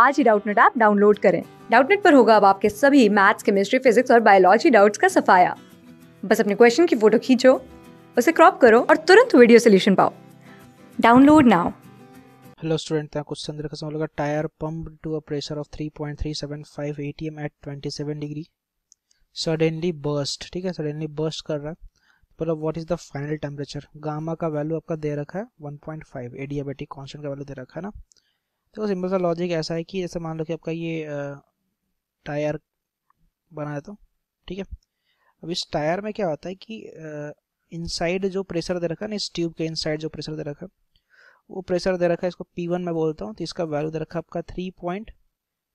आज ही Doubtnut app download करें डाउटनेट पर होगा अब आपके सभी मैथ्स केमिस्ट्री फिजिक्स और बायोलॉजी डाउट्स का सफाया बस अपने क्वेश्चन की फोटो खींचो उसे क्रॉप करो और तुरंत वीडियो सोल्यूशन पाओ डाउनलोड नाउ हेलो स्टूडेंट था क्वेश्चन देखा समझ tyre pump to a pressure of 3.375 ATM at 27 degree suddenly burst ठीक है सडनली बर्स्ट कर रहा है मतलब what is the final temperature gamma का वैल्यू आपका दे रखा है 1.5 एडियाबेटिक कांस्टेंट का वैल्यू दे रखा है ना तो सिंपल सा लॉजिक ऐसा है कि जैसे मान लो कि आपका ये टायर बना देता तो, हूँ ठीक है अब इस टायर में क्या होता है कि इनसाइड जो प्रेशर दे रखा है ना इस ट्यूब के इनसाइड जो प्रेशर दे रखा है वो प्रेशर दे रखा है इसको पी वन में बोलता हूँ तो इसका वैल्यू दे रखा है आपका three point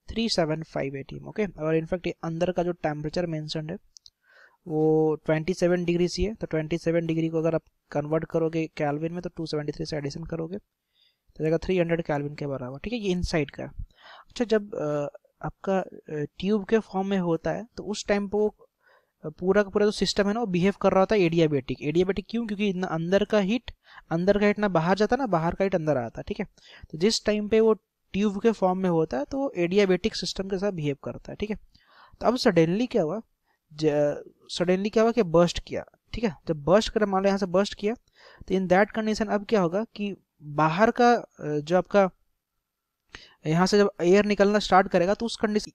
three seven five ATM okay और इनफैक्ट ये अंदर का जो टेम्परेचर मैंसनड है वो ट्वेंटी सेवन डिग्री सी है तो ट्वेंटी सेवन डिग्री को अगर आप कन्वर्ट करोगे कैलविन में तो टू सेवेंटी थ्री से एडिशन करोगे तो जाएगा थ्री हंड्रेड कैलविन के बराबर ठीक है ये इनसाइड का अच्छा जब आपका ट्यूब के फॉर्म में होता है तो उस टाइम पर वो पूरा का पूरा जो सिस्टम है ना वो बिहेव कर रहा होता है एडियाबेटिक एडियाबेटिक क्यों क्योंकि इतना अंदर का हीट अंदर का हीट ना बाहर जाता ना बाहर का हीट अंदर आता ठीक है तो जिस टाइम पे वो ट्यूब के फॉर्म में होता है तो वो एडियाबेटिक सिस्टम के साथ बिहेव करता है ठीक है तो अब सडनली क्या हुआ सडनली क्या हुआ कि बर्स्ट किया ठीक है जब बर्स्ट कर मान लो यहाँ से बर्स्ट किया तो इन दैट कंडीशन अब क्या होगा कि बाहर का जो आपका यहाँ से जब एयर निकलना स्टार्ट करेगा तो उस कंडीशन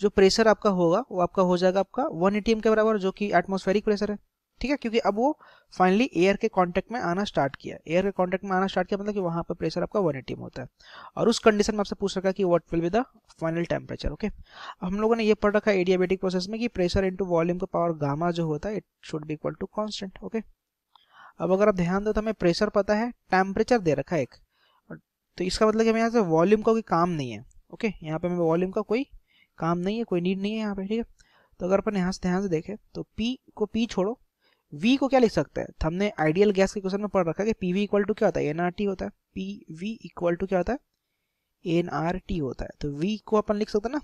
जो प्रेशर आपका होगा वो आपका हो जाएगा आपका वन एटीएम के बराबर जो कि एटमोस्फेरिक प्रेशर है ठीक है क्योंकि अब वो फाइनली एयर के कांटेक्ट में आना स्टार्ट किया एयर के कांटेक्ट में आना स्टार्ट किया मतलब कि वहाँ पर प्रेशर आपका वन एटीएम होता है और उस कंडीशन में आपसे पूछ रखा कि what will be the final temperature okay अब हम लोगों ने ये पढ़ रखा है एडियाबेटिक प्रोसेस में कि प्रेशर इंटू वॉल्यूम का पावर गामा जो होता है it should be equal to constant okay अब अगर आप ध्यान दो तो हमें प्रेशर पता है टेम्परेचर दे रखा है एक तो इसका मतलब कि हमें यहाँ से वॉल्यूम का कोई काम नहीं है ओके यहाँ पे हमें वॉल्यूम का कोई काम नहीं है कोई नीड नहीं है यहाँ पे ठीक है तो अगर अपन यहाँ से ध्यान से देखें तो पी को पी छोड़ो वी को क्या लिख सकते हैं तो हमने आइडियल गैस के क्वेश्चन में पढ़ रखा है कि पी वी इक्वल टू क्या होता है एन आर टी होता है पी वी इक्वल टू क्या होता है एन आर टी होता है तो वी को अपन लिख सकते ना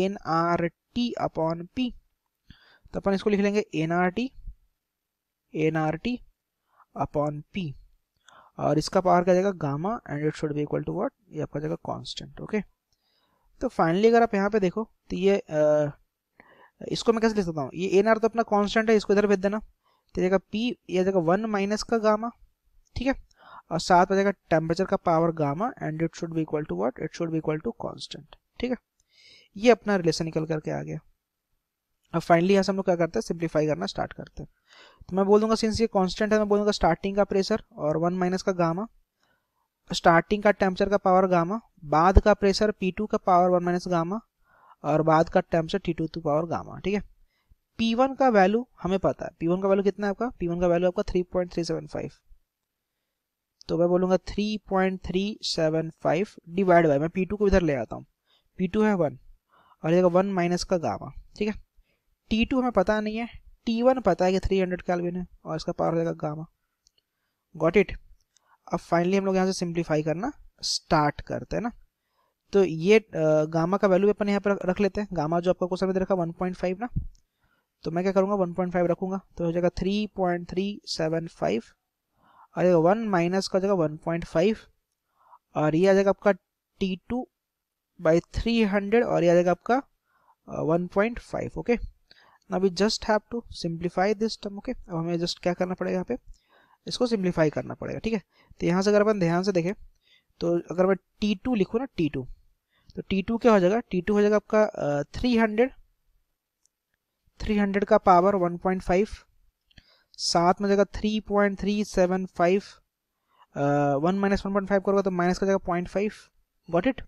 N R T upon P तो अपन इसको लिख लेंगे N R T N R T upon P और इसका पावर क्या जाएगा gamma and it should be equal to what ये आपका जाएगा कांस्टेंट ओके तो फाइनली अगर आप यहाँ पे देखो तो ये आ, इसको मैं कैसे लिख सकता हूँ ये एन आर तो अपना कांस्टेंट है इसको इधर भेज देना तो जाएगा पी ये जाएगा वन माइनस का गामा ठीक है और साथ में जाएगा टेम्परेचर का power gamma and it should be equal to what it should be equal to constant ठीक है ये अपना रिलेशन निकल करके आ गया अब फाइनली यहाँ से हम लोग क्या करते हैं सिंप्लीफाई करना स्टार्ट करते हैं तो मैं बोल दूंगा सिंस ये कांस्टेंट है मैं बोलूंगा स्टार्टिंग का प्रेशर और वन माइनस का गामा स्टार्टिंग का टेम्परेचर का पावर गामा बाद का प्रेशर पी टू का पावर वन माइनस गामा और बाद का temperature T two power gamma ठीक है पी वन का वैल्यू हमें पता है पी वन का वैल्यू कितना है आपका पी वन का वैल्यू आपका three point three seven five तो मैं बोलूंगा three point three seven five divide by मैं पी टू को इधर ले आता हूँ पी टू है वन और ये वन माइनस का गामा ठीक है टी टू हमें पता नहीं है टी वन पता है कि थ्री हंड्रेड कैलविन है और इसका पावर हो जाएगा गामा गॉट इट अब फाइनली हम लोग यहाँ से सिंप्लीफाई करना स्टार्ट करते हैं ना तो ये गामा का वैल्यू अपन यहाँ पर रख लेते हैं गामा जो आपका क्वेश्चन में रखा वन पॉइंट फाइव ना तो मैं क्या करूँगा वन पॉइंट फाइव रखूँगा तो हो जाएगा three three point seven five और ये वन माइनस का जगह फाइव और ये आ जाएगा आपका T two by three hundred और ये आ जाएगा आपका one point five okay okay? ना we just have to simplify this term okay अब हमें जस्ट क्या करना पड़ेगा यहाँ पे इसको सिंप्लीफाई करना पड़ेगा ठीक है तो यहाँ से अगर अपन ध्यान से देखें तो अगर मैं टी टू लिखूँ ना टी टू तो टी टू क्या हो जाएगा टी टू हो जाएगा आपका थ्री हंड्रेड थ्री हंड्रेड का पावर वन पॉइंट फाइव सात में जाएगा three point three seven five one minus one point five करोगे तो माइनस का जाएगा पॉइंट फाइव वॉट इट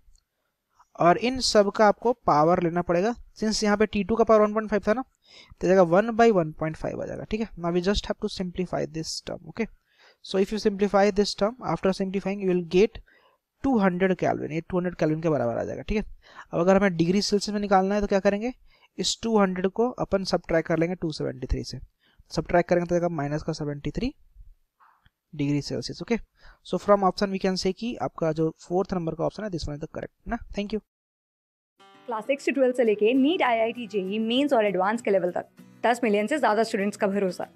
और इन सब का आपको पावर लेना पड़ेगा सिंस यहाँ पे टी टू का पावर 1.5 था ना तो जाएगा one by one point five आ जाएगा ठीक है ना we just have to simplify this term okay so if you simplify this term after simplifying you will get 200 kelvin ये 200 कैलविन के बराबर आ जाएगा ठीक है अब अगर हमें डिग्री सेल्सियस में निकालना है तो क्या करेंगे इस 200 को अपन सब कर लेंगे 273 से सब करेंगे तो जाएगा माइनस का 73 degree Celsius okay so from option we can say कि आपका जो फोर्थ नंबर का ऑप्शन है this one is the correct ना थैंक यू क्लास सिक्स से ट्वेल्थ से लेके NEET I I T JEE Mains और एडवांस के लेवल तक दस मिलियन से ज़्यादा स्टूडेंट्स का भरोसा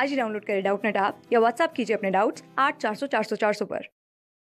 आज ही डाउनलोड करें डाउट नेट आप या व्हाट्सअप कीजिए अपने डाउट्स आठ चार सौ चार सौ चार सौ पर